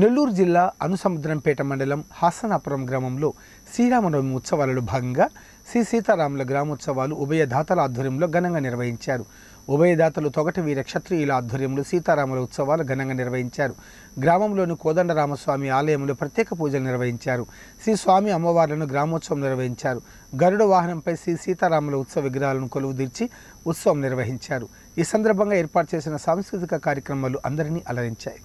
నెల్లూరు జిల్లా అనుసముద్రంపేట మండలం హాసనాపురం గ్రామంలో శ్రీరామనవమి ఉత్సవాలలో భాగంగా శ్రీ సీతారాముల గ్రామోత్సవాలు ఉభయదాతల ఆధ్వర్యంలో ఘనంగా నిర్వహించారు ఉభయదాతలు తొగటి వీర క్షత్రియుల ఆధ్వర్యంలో సీతారాముల ఉత్సవాలు ఘనంగా నిర్వహించారు గ్రామంలోని కోదండరామస్వామి ఆలయంలో ప్రత్యేక పూజలు నిర్వహించారు శ్రీ స్వామి అమ్మవార్లను గ్రామోత్సవం నిర్వహించారు గరుడ వాహనంపై శ్రీ సీతారాముల ఉత్సవ విగ్రహాలను కొలువుదీర్చి ఉత్సవం నిర్వహించారు ఈ సందర్భంగా ఏర్పాటు చేసిన సాంస్కృతిక కార్యక్రమాలు అందరినీ అలరించాయి